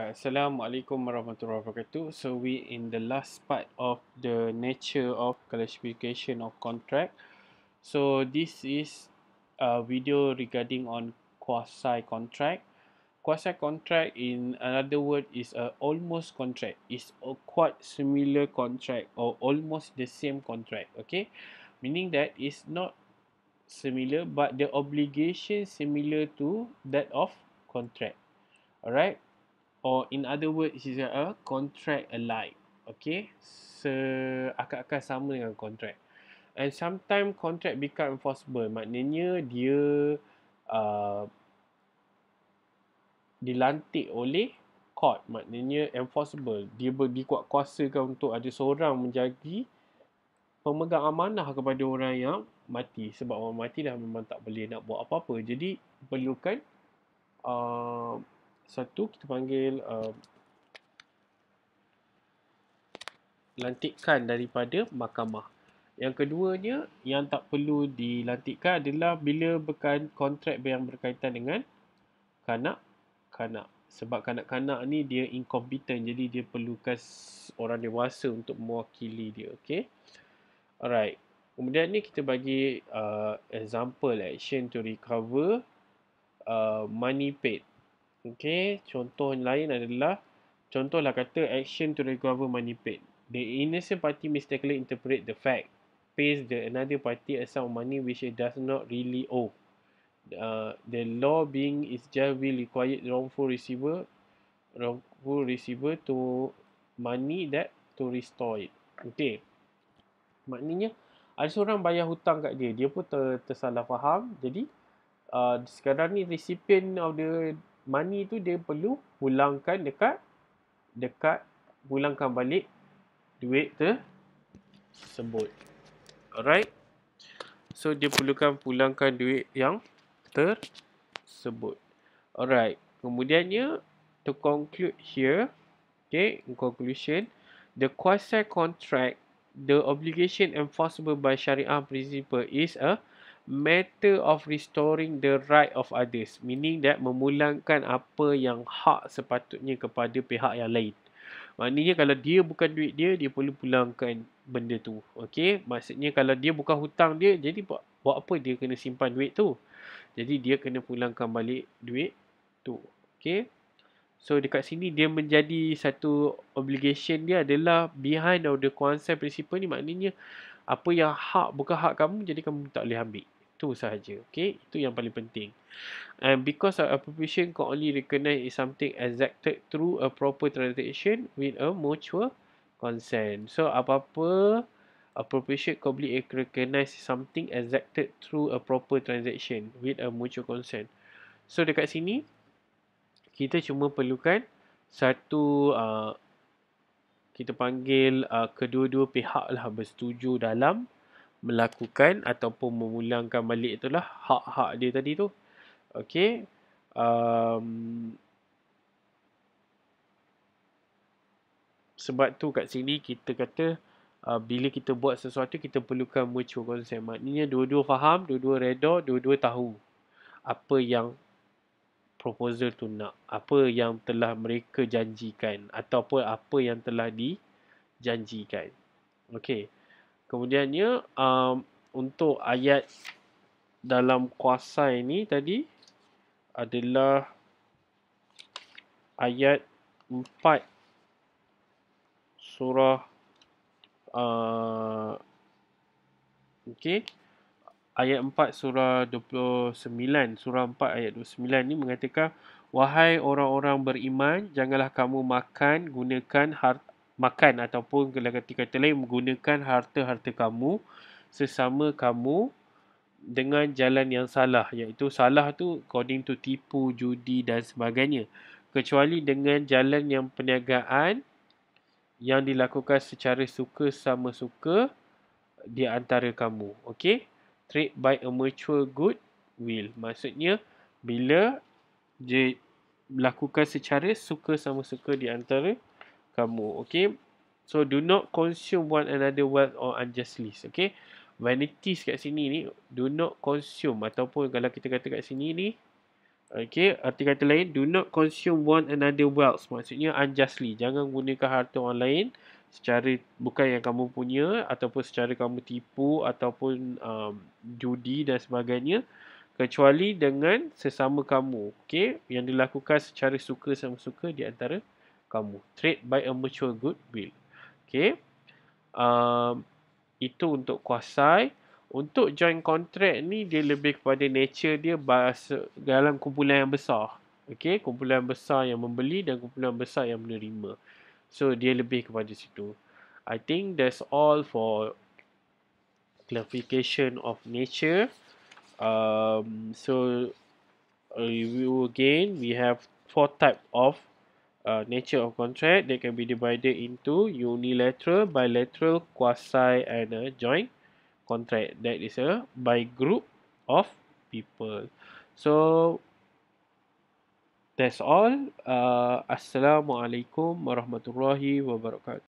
Assalamualaikum warahmatullahi wabarakatuh. So we in the last part of the nature of classification of contract. So this is a video regarding on quasi contract. Quasi contract in another word is a almost contract. It's a quite similar contract or almost the same contract. Okay, meaning that it's not similar but the obligation similar to that of contract. Alright or in other words is a contract alike okay seakan-akan sama dengan contract and sometimes contract become enforceable maknanya dia uh, dilantik oleh court maknanya enforceable dia ber, kuasa kan untuk ada seorang menjadi pemegang amanah kepada orang yang mati sebab orang mati dah memang tak boleh nak buat apa-apa jadi perlukan uh, satu kita panggil um, lantikan daripada mahkamah. Yang keduanya yang tak perlu dilantikkan adalah bila bukan kontrak yang berkaitan dengan kanak-kanak. Sebab kanak-kanak ni dia incompetent jadi dia perlukan orang dewasa untuk mewakili dia. Okay. Alright. Kemudian ni kita bagi uh, example action to recover uh, money paid. Okey, contoh lain adalah contohlah kata action to recover money paid. The innocent party mistakenly interpret the fact pays the another party a sum of money which it does not really owe. Uh, the law being is just will require wrongful receiver wrongful receiver to money that to restore it. Okey. Maknanya ada seorang bayar hutang kat dia, dia pun ter, tersalah faham. Jadi uh, sekarang ni recipient of the money tu dia perlu pulangkan dekat dekat pulangkan balik duit tu sebut Alright. So dia perlukan pulangkan duit yang tersebut. Alright. Kemudiannya to conclude here, okay, in conclusion, the quasi contract, the obligation enforceable by syariah principle is a matter of restoring the right of others meaning that memulangkan apa yang hak sepatutnya kepada pihak yang lain maknanya kalau dia bukan duit dia dia perlu pulangkan benda tu okey maksudnya kalau dia bukan hutang dia jadi buat, buat apa dia kena simpan duit tu jadi dia kena pulangkan balik duit tu okey So dekat sini dia menjadi satu obligation dia adalah behind of the concept principle ni maknanya apa yang hak bukan hak kamu jadi kamu tak boleh ambil. Itu sahaja. Okay. Itu yang paling penting. And because a provision can only recognize something exacted through a proper transaction with a mutual consent. So apa-apa appropriation can only recognize something exacted through a proper transaction with a mutual consent. So dekat sini kita cuma perlukan satu uh, kita panggil uh, kedua-dua pihak lah bersetuju dalam melakukan ataupun memulangkan balik itulah hak-hak dia tadi tu. Okey. Um, sebab tu kat sini kita kata uh, bila kita buat sesuatu kita perlukan mutual consent. Maknanya dua-dua faham, dua-dua reda, dua-dua tahu apa yang proposal tu nak apa yang telah mereka janjikan ataupun apa yang telah dijanjikan okey kemudiannya um, untuk ayat dalam kuasa ini tadi adalah ayat 4 surah uh, okey ayat 4 surah 29 surah 4 ayat 29 ni mengatakan wahai orang-orang beriman janganlah kamu makan gunakan harta makan ataupun kalau kata kata lain menggunakan harta-harta kamu sesama kamu dengan jalan yang salah iaitu salah tu according to tipu judi dan sebagainya kecuali dengan jalan yang perniagaan yang dilakukan secara suka sama suka di antara kamu okey trade by a mature good will. Maksudnya bila dia lakukan secara suka sama suka di antara kamu. Okay. So do not consume one another wealth or unjustly. Okay. Vanities kat sini ni do not consume ataupun kalau kita kata kat sini ni Okay, arti kata lain, do not consume one another wealth. Maksudnya unjustly. Jangan gunakan harta orang lain secara bukan yang kamu punya ataupun secara kamu tipu ataupun um, judi dan sebagainya kecuali dengan sesama kamu okey yang dilakukan secara suka sama suka di antara kamu trade by a mutual good will okey um, itu untuk kuasai untuk joint contract ni dia lebih kepada nature dia bahasa, dalam kumpulan yang besar okey kumpulan besar yang membeli dan kumpulan besar yang menerima So dia lebih kepada situ. I think that's all for clarification of nature. Um, so review uh, again, we have four type of uh, nature of contract that can be divided into unilateral, bilateral, quasi and a joint contract. That is a by group of people. So That's all. Uh, Assalamualaikum warahmatullahi wabarakatuh.